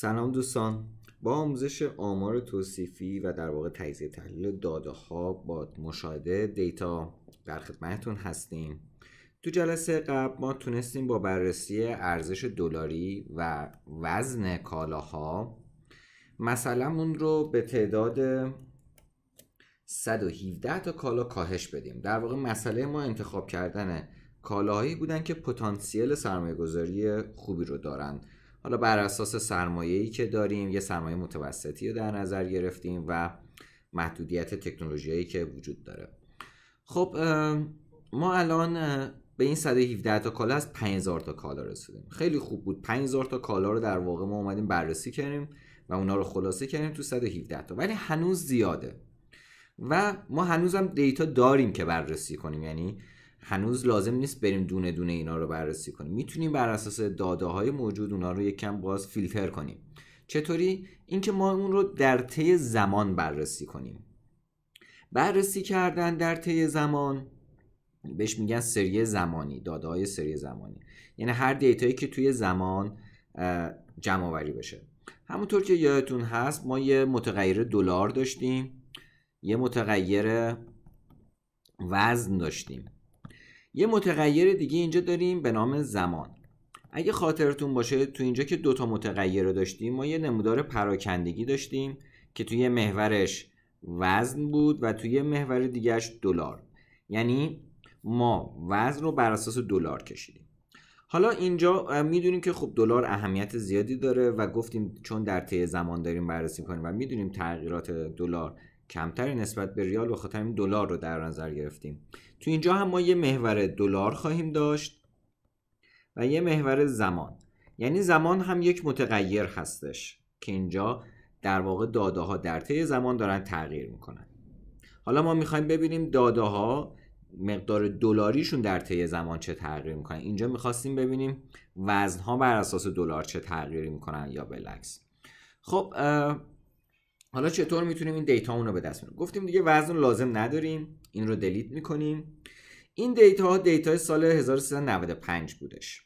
سلام دوستان با آموزش آمار توصیفی و در واقع تجزیه تحلیل داده ها با مشاهده دیتا در خدمتتون هستیم تو جلسه قبل ما تونستیم با بررسی ارزش دلاری و وزن کالاها مثلا رو به تعداد 117 تا کالا کاهش بدیم در واقع مسئله ما انتخاب کردن کالاهایی بودن که پتانسیل سرمایهگذاری خوبی رو دارند حالا بر اساس سرمایه‌ای که داریم یه سرمایه متوسطی رو در نظر گرفتیم و محدودیت تکنولوژیایی که وجود داره خب ما الان به این 117 تا کالا از 5000 تا کالا رسیدیم خیلی خوب بود 5000 تا کالا رو در واقع ما اومدیم بررسی کردیم و اونا رو خلاصه کردیم تو 117 تا ولی هنوز زیاده و ما هنوزم دیتا داریم که بررسی کنیم یعنی هنوز لازم نیست بریم دونه دونه اینا رو بررسی کنیم میتونیم بر اساس داده های موجود اونا رو یکم باز فیلتر کنیم چطوری اینکه ما اون رو در طی زمان بررسی کنیم بررسی کردن در طی زمان بهش میگن سری زمانی داده های سری زمانی یعنی هر دیتایی که توی زمان جمع آوری بشه همونطور که یادتون هست ما یه متغیر دلار داشتیم یه متغیر وزن داشتیم یه متغیر دیگه اینجا داریم به نام زمان اگه خاطرتون باشه تو اینجا که دوتا متغیر رو داشتیم ما یه نمودار پراکندگی داشتیم که توی محورش وزن بود و توی محور دیگهش دلار یعنی ما وزن رو بر اساس دلار کشیدیم حالا اینجا میدونیم که خب دلار اهمیت زیادی داره و گفتیم چون در طی زمان داریم بررسی کنیم و میدونیم تغییرات دلار کمتری نسبت به ریال و خاطر این دلار رو در نظر گرفتیم تو اینجا هم ما یه محور دلار خواهیم داشت و یه محور زمان یعنی زمان هم یک متغیر هستش که اینجا در واقع داده ها در طی زمان دارن تغییر میکنن حالا ما میخوایم ببینیم داده ها مقدار دلاریشون در طی زمان چه تغییر میکنن اینجا میخواستیم ببینیم وزن ها بر اساس دلار چه تغییری میکنن یا بالعکس خب حالا چطور میتونیم این دیتا رو به دست بیاریم گفتیم دیگه وزن لازم نداریم این رو دلیت میکنیم این دیتا ها دیتا سال 1395 بودش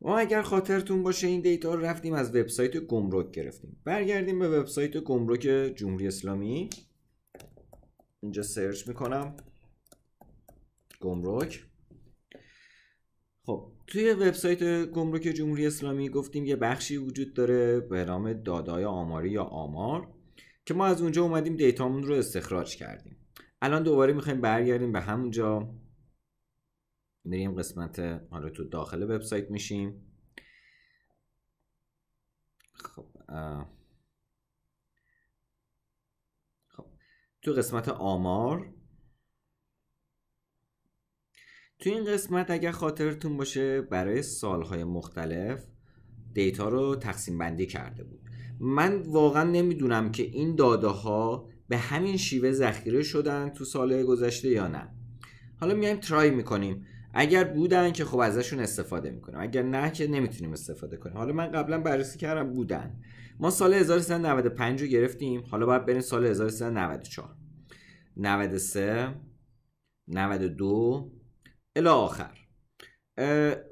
ما اگر خاطرتون باشه این دیتا رو رفتیم از وبسایت گمرک گرفتیم برگردیم به وبسایت گمرک جمهوری اسلامی اینجا سرچ میکنم گمرک خب توی وبسایت گمرک جمهوری اسلامی گفتیم یه بخشی وجود داره به نام دادای آماری یا آمار که ما از اونجا اومدیم دیتامون رو استخراج کردیم الان دوباره میخوایم برگردیم به همونجا میریم قسمت حالا تو داخل وبسایت میشیم خب،, خب تو قسمت آمار تو این قسمت اگر خاطرتون باشه برای سالهای مختلف دیتا رو تقسیم بندی کرده بود من واقعا نمیدونم که این داده ها به همین شیوه ذخیره شدن تو سالهای گذشته یا نه حالا میایم ترای میکنیم اگر بودن که خب ازشون استفاده میکنم اگر نه که نمیتونیم استفاده کنیم حالا من قبلا بررسی کردم بودن ما سال 1395 رو گرفتیم حالا باید بریم سال 1394 93 92 الی آخر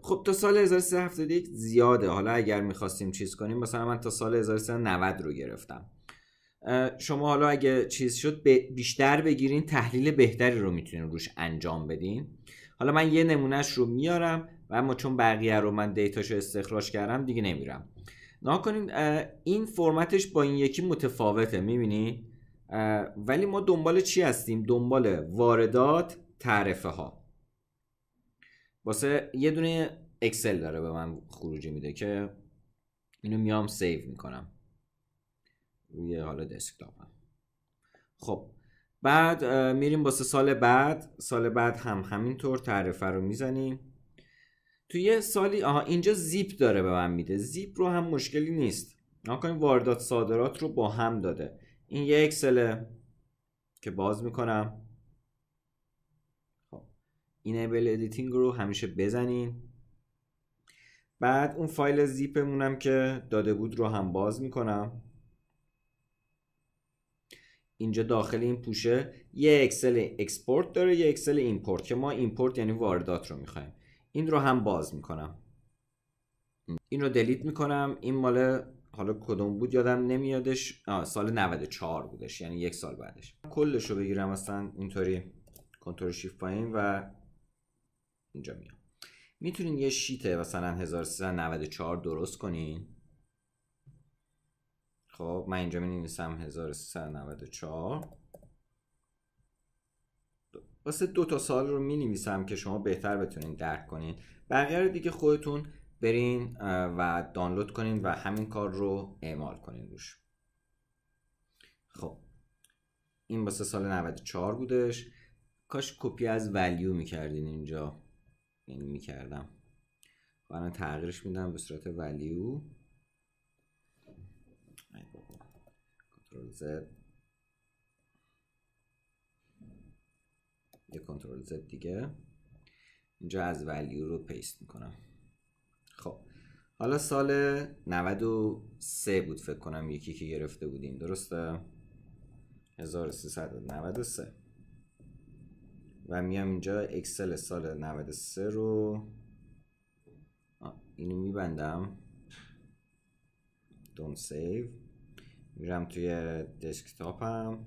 خب تا سال 1371 زیاده حالا اگر میخواستیم چیز کنیم مثلا من تا سال 1390 رو گرفتم شما حالا اگه چیز شد بیشتر بگیرین تحلیل بهتری رو میتونین روش انجام بدین حالا من یه نمونهش رو میارم و اما چون بقیه رو من دیتاش رو استخراج کردم دیگه نمیرم نا کنین این فرمتش با این یکی متفاوته میبینی ولی ما دنبال چی هستیم دنبال واردات تعرفه ها واسه یه دونه اکسل داره به من خروجی میده که اینو میام سیو میکنم روی حالا دسکتاپم خب بعد میریم واسه سال بعد سال بعد هم همینطور تعرفه رو میزنیم توی یه سالی آها اینجا زیپ داره به من میده زیپ رو هم مشکلی نیست این واردات صادرات رو با هم داده این یه اکسله که باز میکنم اینیبل ادیتینگ رو همیشه بزنین بعد اون فایل زیپمونم که داده بود رو هم باز میکنم اینجا داخل این پوشه یه اکسل اکسپورت داره یه اکسل ایمپورت که ما ایمپورت یعنی واردات رو میخوایم این رو هم باز میکنم این رو دلیت میکنم این مال حالا کدوم بود یادم نمیادش سال 94 بودش یعنی یک سال بعدش کلش رو بگیرم اصلا اینطوری کنترل شیفت پایین و اینجا میام میتونین یه شیت مثلا 1394 درست کنین خب من اینجا می نویسم 1394 واسه دو تا سال رو می نویسم که شما بهتر بتونین درک کنین بقیه رو دیگه خودتون برین و دانلود کنین و همین کار رو اعمال کنین روش خب این واسه سال 94 بودش کاش کپی از ولیو میکردین اینجا یعنی میکردم و الان تغییرش میدم به صورت ولیو کنترل زد یه کنترل زد دیگه اینجا از ولیو رو پیست میکنم خب حالا سال 93 بود فکر کنم یکی که گرفته بودیم درسته 1393 و میام اینجا اکسل سال 93 رو اینو میبندم دون سیو میرم توی دسکتاپم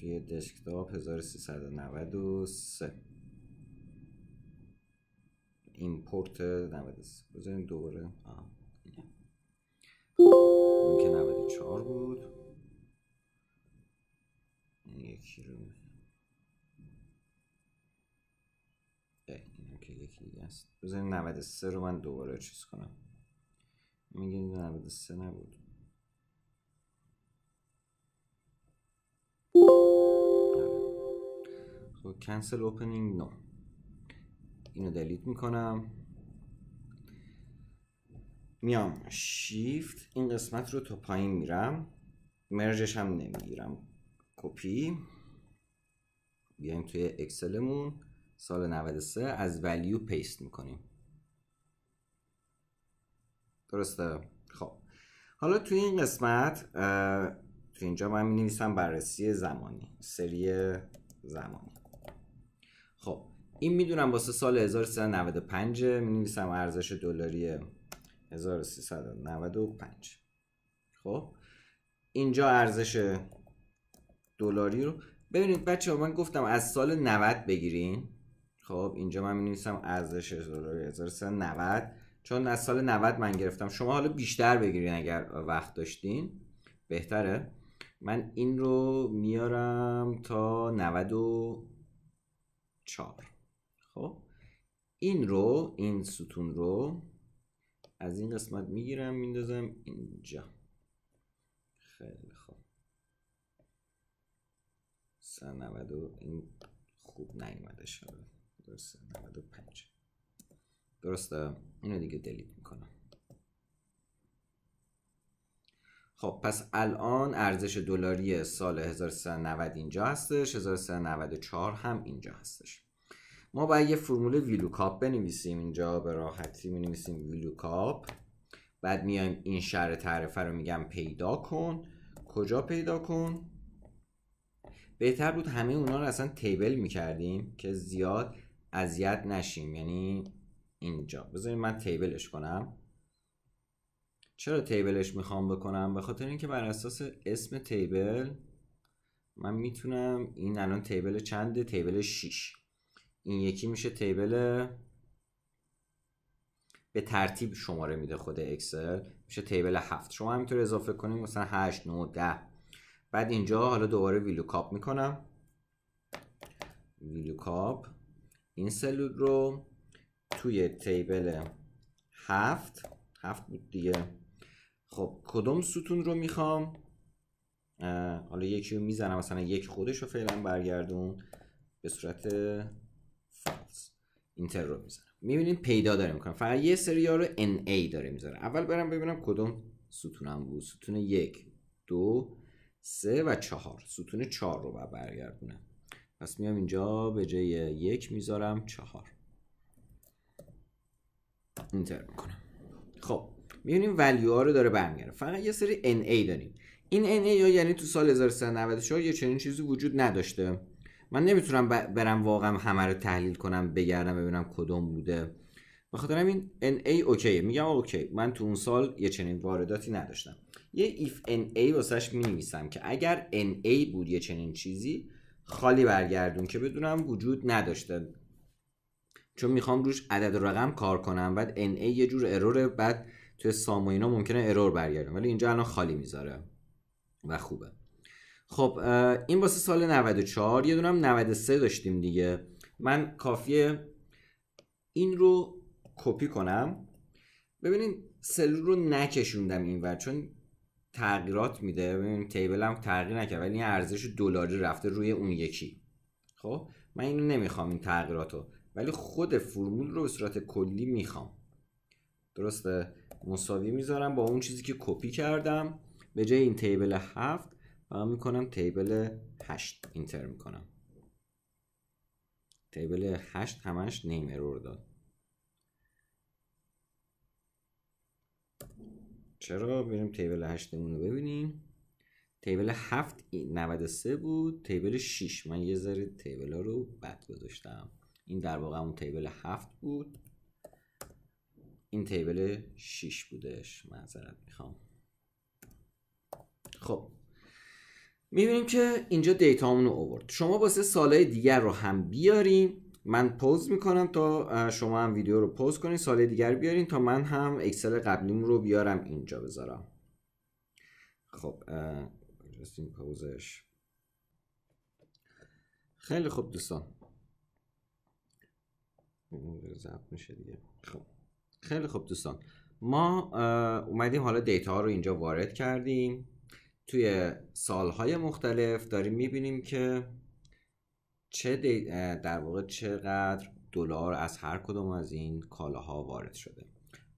توی دسکتاپ 1393 ایمپورت 93 بذاریم دوباره آه. این که 94 بود یکی رو که یکی دیگه است 93 رو من دوباره چیز کنم میگه 93 نبود آره. خب کنسل اوپنینگ نو اینو دلیت میکنم میام شیفت این قسمت رو تا پایین میرم مرجش هم نمیگیرم کپی بیایم توی اکسلمون سال 93 از ولیو پیست میکنیم درسته خب حالا توی این قسمت توی اینجا من می نویسم بررسی زمانی سری زمانی خب این میدونم واسه سال 1395 می نویسم ارزش دلاری 1395 خب اینجا ارزش دلاری رو ببینید بچه من گفتم از سال 90 بگیرین خب اینجا من نویسم ارزش دلار 1390 چون از سال 90 من گرفتم شما حالا بیشتر بگیرین اگر وقت داشتین بهتره من این رو میارم تا 94 خب این رو این ستون رو از این قسمت میگیرم میندازم اینجا خیلی خوب 90 این خوب نیومده شده درست 95 درسته اینو دیگه دلیت میکنم خب پس الان ارزش دلاری سال 1390 اینجا هستش 1394 هم اینجا هستش ما باید یه فرمول ویلوکاپ بنویسیم اینجا به راحتی مینویسیم ویلوکاپ بعد میایم این شهر تعرفه رو میگم پیدا کن کجا پیدا کن بهتر بود همه اونا رو اصلا تیبل میکردیم که زیاد اذیت نشیم یعنی اینجا بذارید من تیبلش کنم چرا تیبلش میخوام بکنم به خاطر اینکه بر اساس اسم تیبل من میتونم این الان تیبل چنده تیبل 6 این یکی میشه تیبل به ترتیب شماره میده خود اکسل میشه تیبل هفت شما همینطور اضافه کنیم مثلا 8 9 10 بعد اینجا حالا دوباره ویلو میکنم ویلو این سلول رو توی تیبل هفت هفت بود دیگه خب کدوم ستون رو میخوام حالا یکی رو میزنم مثلا یک خودش رو فعلا برگردون به صورت فالس اینتر رو میزنم میبینید پیدا داره میکنم فقط یه سری ها رو ای داره میذاره اول برم ببینم کدوم ستونم بود ستون یک دو سه و چهار ستون چهار رو باید برگردونم پس میام اینجا به جای یک میذارم چهار اینتر میکنم خب میبینیم ولیو ها رو داره برمیگرده فقط یه سری NA داریم این NA ها یعنی تو سال 1394 یه چنین چیزی وجود نداشته من نمیتونم برم واقعا همه رو تحلیل کنم بگردم ببینم کدوم بوده بخاطر این NA اوکیه میگم اوکی من تو اون سال یه چنین وارداتی نداشتم یه if na واسهش می نویسم که اگر na بود یه چنین چیزی خالی برگردون که بدونم وجود نداشته چون میخوام روش عدد و رقم کار کنم بعد na یه جور اروره بعد توی سام ممکنه ارور برگردون ولی اینجا الان خالی میذاره و خوبه خب این واسه سال 94 یه دونم 93 داشتیم دیگه من کافیه این رو کپی کنم ببینین سلول رو نکشوندم اینور چون تغییرات میده ببین تیبل هم تغییر نکرد ولی این ارزش دلاری رفته روی اون یکی خب من اینو نمیخوام این تغییرات رو ولی خود فرمول رو به صورت کلی میخوام درسته مساوی میذارم با اون چیزی که کپی کردم به جای این تیبل هفت فقط میکنم تیبل هشت اینتر میکنم تیبل هشت همش نیم ارور داد چرا بریم تیبل هشتمون رو ببینیم تیبل هفت 93 بود تیبل 6 من یه ذره تیبل ها رو بد گذاشتم این در واقع اون تیبل 7 بود این تیبل 6 بودش معذرت میخوام خب میبینیم که اینجا دیتا رو آورد شما واسه سالهای دیگر رو هم بیاریم من پوز میکنم تا شما هم ویدیو رو پوز کنید سال دیگر بیارین تا من هم اکسل قبلیم رو بیارم اینجا بذارم خب این پوزش خیلی خوب دوستان ضبط میشه دیگه خب خیلی خوب دوستان ما اومدیم حالا دیتا ها رو اینجا وارد کردیم توی سالهای مختلف داریم میبینیم که چه در واقع چقدر دلار از هر کدوم از این کالاها وارد شده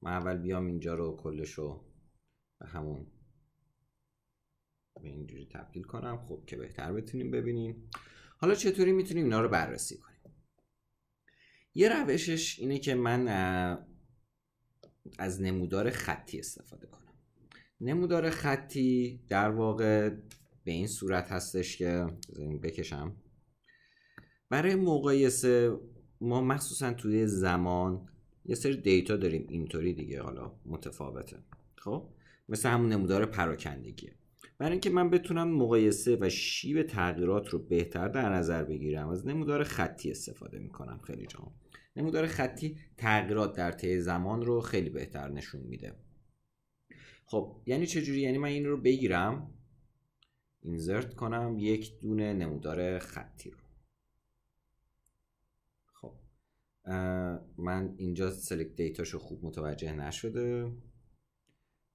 من اول بیام اینجا رو کلش رو به همون به اینجوری تبدیل کنم خب که بهتر بتونیم ببینیم حالا چطوری میتونیم اینا رو بررسی کنیم یه روشش اینه که من از نمودار خطی استفاده کنم نمودار خطی در واقع به این صورت هستش که بکشم برای مقایسه ما مخصوصا توی زمان یه سری دیتا داریم اینطوری دیگه حالا متفاوته خب مثل همون نمودار پراکندگیه برای اینکه من بتونم مقایسه و شیب تغییرات رو بهتر در نظر بگیرم از نمودار خطی استفاده میکنم خیلی جا نمودار خطی تغییرات در طی زمان رو خیلی بهتر نشون میده خب یعنی چجوری یعنی من این رو بگیرم اینزرت کنم یک دونه نمودار خطی رو من اینجا سلکت دیتاشو خوب متوجه نشده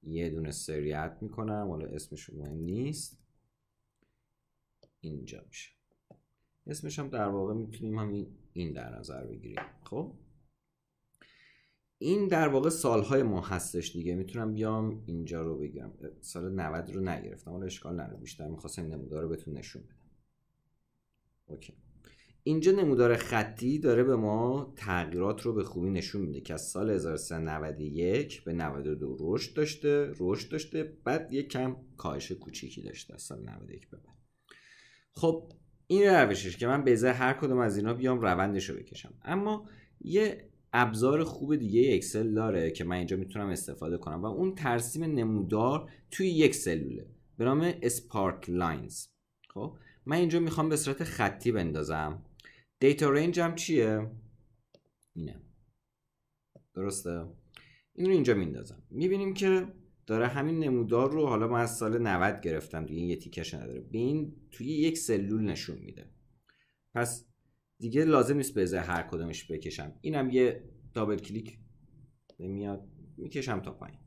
یه دونه سریعت میکنم حالا اسمش مهم نیست اینجا میشه اسمش هم در واقع میتونیم همین این در نظر بگیریم خب این در واقع سالهای ما هستش دیگه میتونم بیام اینجا رو بگیرم سال 90 رو نگرفتم حالا اشکال نداره بیشتر میخواستم نمودار رو بهتون نشون بدم اوکی اینجا نمودار خطی داره به ما تغییرات رو به خوبی نشون میده که از سال 1391 به 92 رشد داشته رشد داشته بعد یه کم کاهش کوچیکی داشته از سال 91 به بعد خب این روشش که من به هر کدوم از اینا بیام روندش رو بکشم اما یه ابزار خوب دیگه اکسل داره که من اینجا میتونم استفاده کنم و اون ترسیم نمودار توی یک سلوله به نام اسپارک لاینز خب من اینجا میخوام به صورت خطی بندازم دیتا رنج هم چیه اینه درسته این رو اینجا میندازم میبینیم که داره همین نمودار رو حالا من از سال 90 گرفتم دیگه این یه تیکش نداره به این توی یک سلول نشون میده پس دیگه لازم نیست به هر کدومش بکشم اینم یه دابل کلیک میاد میکشم تا پایین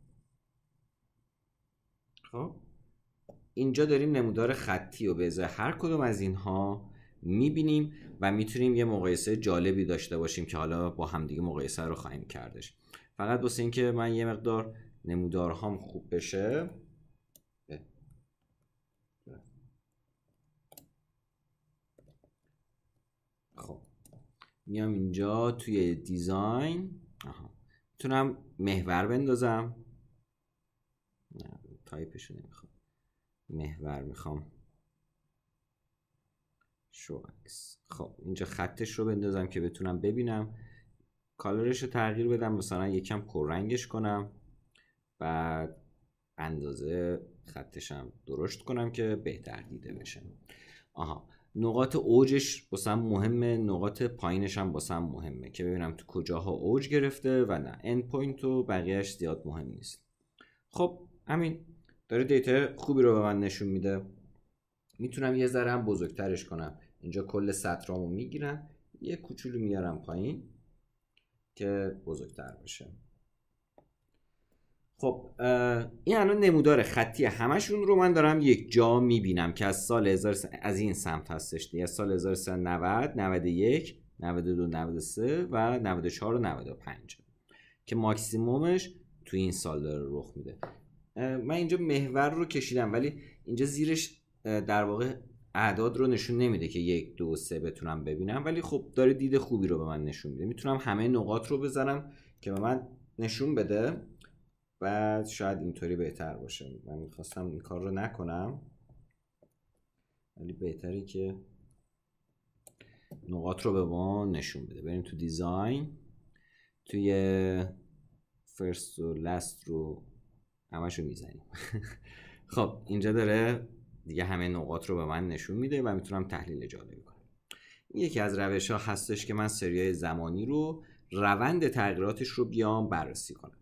خب اینجا داریم نمودار خطی و به هر کدوم از اینها میبینیم و میتونیم یه مقایسه جالبی داشته باشیم که حالا با همدیگه مقایسه رو خواهیم کردش فقط واسه اینکه من یه مقدار نمودارهام خوب بشه خب میام اینجا توی دیزاین آها میتونم محور بندازم نه تایپشو نمیخوام محور میخوام شو خب اینجا خطش رو بندازم که بتونم ببینم کالرش رو تغییر بدم مثلا یکم پررنگش کنم بعد اندازه خطشم درشت کنم که بهتر دیده بشه آها نقاط اوجش باسم مهمه نقاط پایینش هم باسم مهمه که ببینم تو کجاها اوج گرفته و نه اند پوینت و بقیهش زیاد مهم نیست خب همین داره دیتا خوبی رو به من نشون میده میتونم یه ذره هم بزرگترش کنم اینجا کل سطرامو میگیرم یه کوچولو میارم پایین که بزرگتر باشه خب این الان نمودار خطی همشون رو من دارم یک جا میبینم که از سال از این سمت هستش دیگه از سال 1390 91 92 93 و 94 و 95 که ماکسیمومش تو این سال داره رخ میده من اینجا محور رو کشیدم ولی اینجا زیرش در واقع اعداد رو نشون نمیده که یک دو سه بتونم ببینم ولی خب داره دید خوبی رو به من نشون میده میتونم همه نقاط رو بزنم که به من نشون بده بعد شاید اینطوری بهتر باشه من میخواستم این کار رو نکنم ولی بهتری که نقاط رو به ما نشون بده بریم تو دیزاین توی فرست و لست رو همش رو میزنیم خب اینجا داره دیگه همه نقاط رو به من نشون میده و میتونم تحلیل جالبی کنم یکی از روش ها هستش که من سریای زمانی رو روند تغییراتش رو بیام بررسی کنم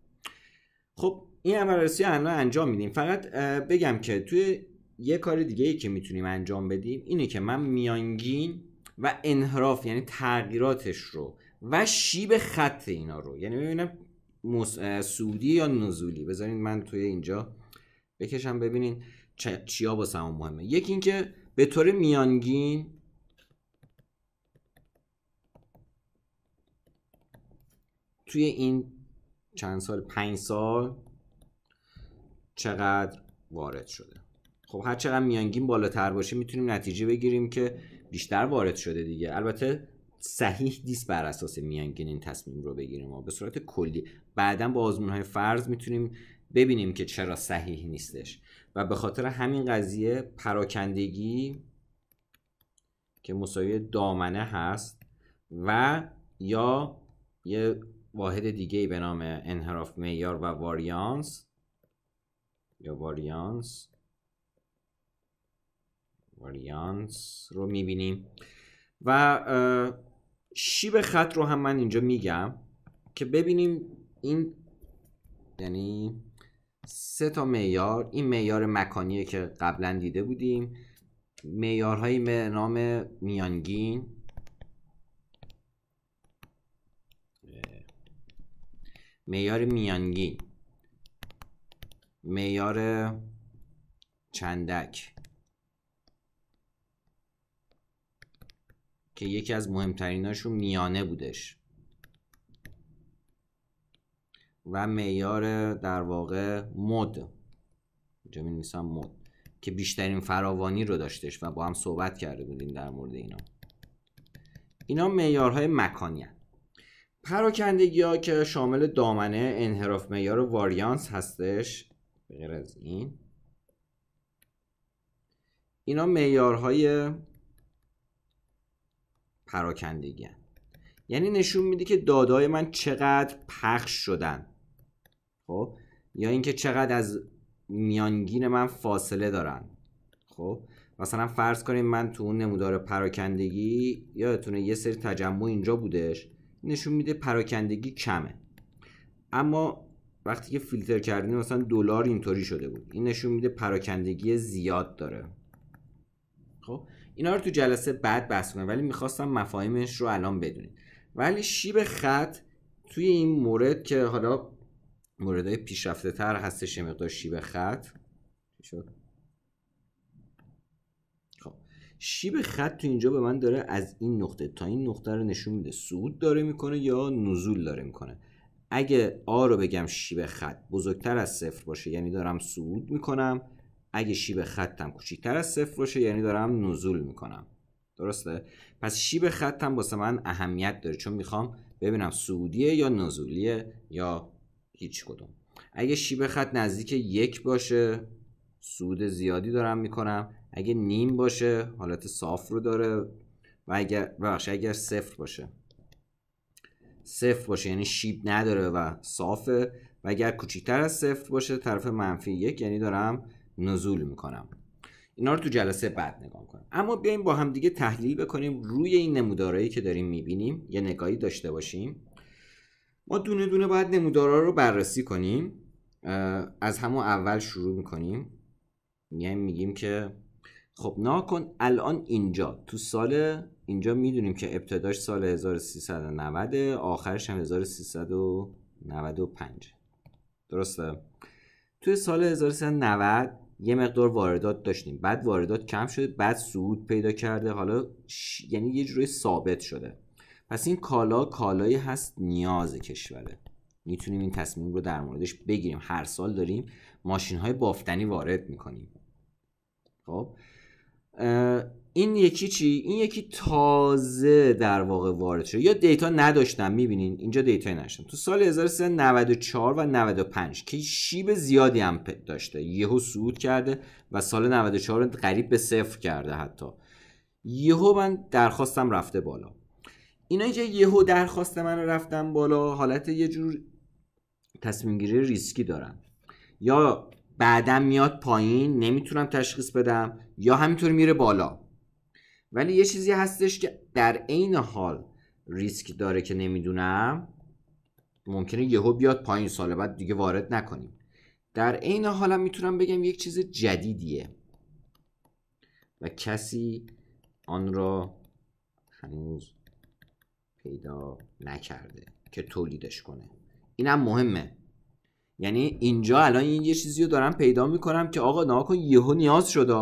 خب این عمل بررسی انجام میدیم فقط بگم که توی یه کار دیگه ای که میتونیم انجام بدیم اینه که من میانگین و انحراف یعنی تغییراتش رو و شیب خط اینا رو یعنی ببینم سودی یا نزولی بذارین من توی اینجا بکشم ببینین چیا واسه همون مهمه یکی اینکه به طور میانگین توی این چند سال پنج سال چقدر وارد شده خب هر چقدر میانگین بالاتر باشه میتونیم نتیجه بگیریم که بیشتر وارد شده دیگه البته صحیح نیست بر اساس میانگین این تصمیم رو بگیریم ما به صورت کلی بعدا با آزمون های فرض میتونیم ببینیم که چرا صحیح نیستش و به خاطر همین قضیه پراکندگی که مساوی دامنه هست و یا یه واحد دیگه به نام انحراف معیار و واریانس یا واریانس واریانس رو میبینیم و شیب خط رو هم من اینجا میگم که ببینیم این یعنی سه تا میار، این میار مکانیه که قبلا دیده بودیم معیارهایی به نام میانگین میار میانگین میار چندک که یکی از مهمتریناشون میانه بودش و معیار در واقع مد اینجا می مد که بیشترین فراوانی رو داشتش و با هم صحبت کرده بودیم در مورد اینا اینا معیارهای مکانی هست پراکندگی ها که شامل دامنه انحراف معیار واریانس هستش غیر از این اینا معیارهای پراکندگی یعنی نشون میده که دادای من چقدر پخش شدن خب یا اینکه چقدر از میانگین من فاصله دارن خب مثلا فرض کنیم من تو اون نمودار پراکندگی یادتونه یه سری تجمع اینجا بودش نشون میده پراکندگی کمه اما وقتی که فیلتر کردیم مثلا دلار اینطوری شده بود این نشون میده پراکندگی زیاد داره خب اینا رو تو جلسه بعد بحث کنم ولی میخواستم مفاهیمش رو الان بدونید ولی شیب خط توی این مورد که حالا موردهای پیشرفته تر هستش مقدار شیب خط شد خب شیب خط تو اینجا به من داره از این نقطه تا این نقطه رو نشون میده صعود داره میکنه یا نزول داره میکنه اگه آ رو بگم شیب خط بزرگتر از صفر باشه یعنی دارم صعود میکنم اگه شیب خطم کوچیکتر از صفر باشه یعنی دارم نزول میکنم درسته پس شیب خطم واسه من اهمیت داره چون میخوام ببینم صعودیه یا نزولیه یا هیچ کدوم اگه شیب خط نزدیک یک باشه سود زیادی دارم میکنم اگه نیم باشه حالت صاف رو داره و اگر ببخش اگر صفر باشه صفر باشه یعنی شیب نداره و صافه و اگر کوچیکتر از صفر باشه طرف منفی یک یعنی دارم نزول میکنم اینا رو تو جلسه بعد نگاه کنم اما بیایم با هم دیگه تحلیل بکنیم روی این نمودارهایی که داریم میبینیم یه نگاهی داشته باشیم ما دونه دونه باید نمودارا رو بررسی کنیم از همون اول شروع میکنیم یعنی میگیم که خب کن. الان اینجا تو سال اینجا میدونیم که ابتداش سال 1390 آخرش هم 1395 درسته تو سال 1390 یه مقدار واردات داشتیم بعد واردات کم شده بعد صعود پیدا کرده حالا یعنی یه جوری ثابت شده پس این کالا کالایی هست نیاز کشوره میتونیم این تصمیم رو در موردش بگیریم هر سال داریم ماشین های بافتنی وارد میکنیم خب این یکی چی این یکی تازه در واقع وارد شده یا دیتا نداشتم میبینین اینجا دیتا نداشتم تو سال 1394 و 95 که شیب زیادی هم داشته یهو صعود کرده و سال 94 قریب به صفر کرده حتی یهو من درخواستم رفته بالا اینا که یهو درخواست من رفتم بالا حالت یه جور تصمیم گیری ریسکی دارم یا بعدم میاد پایین نمیتونم تشخیص بدم یا همینطور میره بالا ولی یه چیزی هستش که در عین حال ریسک داره که نمیدونم ممکنه یهو بیاد پایین سال بعد دیگه وارد نکنیم در عین حالم میتونم بگم یک چیز جدیدیه و کسی آن را هنوز پیدا نکرده که تولیدش کنه اینم مهمه یعنی اینجا الان این یه چیزی رو دارم پیدا میکنم که آقا کن یهو نیاز شده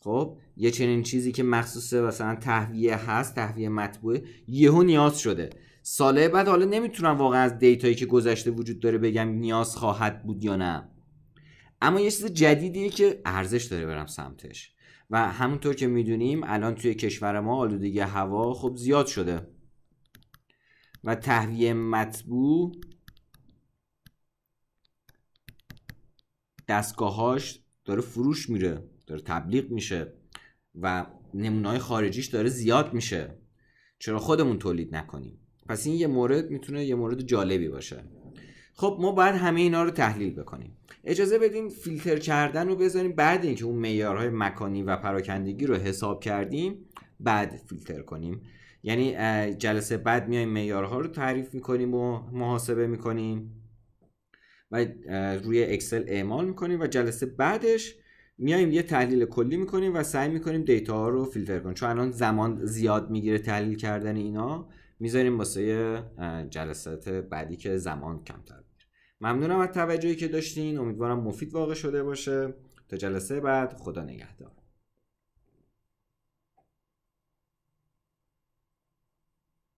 خب یه چنین چیزی که مخصوص مثلا تهویه هست تهویه مطبوعه یهو نیاز شده ساله بعد حالا نمیتونم واقعا از دیتایی که گذشته وجود داره بگم نیاز خواهد بود یا نه اما یه چیز جدیدیه که ارزش داره برم سمتش و همونطور که میدونیم الان توی کشور ما آلودگی هوا خب زیاد شده و تهویه مطبوع دستگاهاش داره فروش میره داره تبلیغ میشه و نمونای خارجیش داره زیاد میشه چرا خودمون تولید نکنیم پس این یه مورد میتونه یه مورد جالبی باشه خب ما باید همه اینا رو تحلیل بکنیم اجازه بدیم فیلتر کردن رو بذاریم بعد اینکه اون معیارهای مکانی و پراکندگی رو حساب کردیم بعد فیلتر کنیم یعنی جلسه بعد میایم معیارها رو تعریف میکنیم و محاسبه میکنیم و روی اکسل اعمال میکنیم و جلسه بعدش میایم یه تحلیل کلی میکنیم و سعی میکنیم دیتا ها رو فیلتر کنیم چون الان زمان زیاد میگیره تحلیل کردن اینا میذاریم واسه جلسات بعدی که زمان کمتر ممنونم از توجهی که داشتین امیدوارم مفید واقع شده باشه تا جلسه بعد خدا نگهدار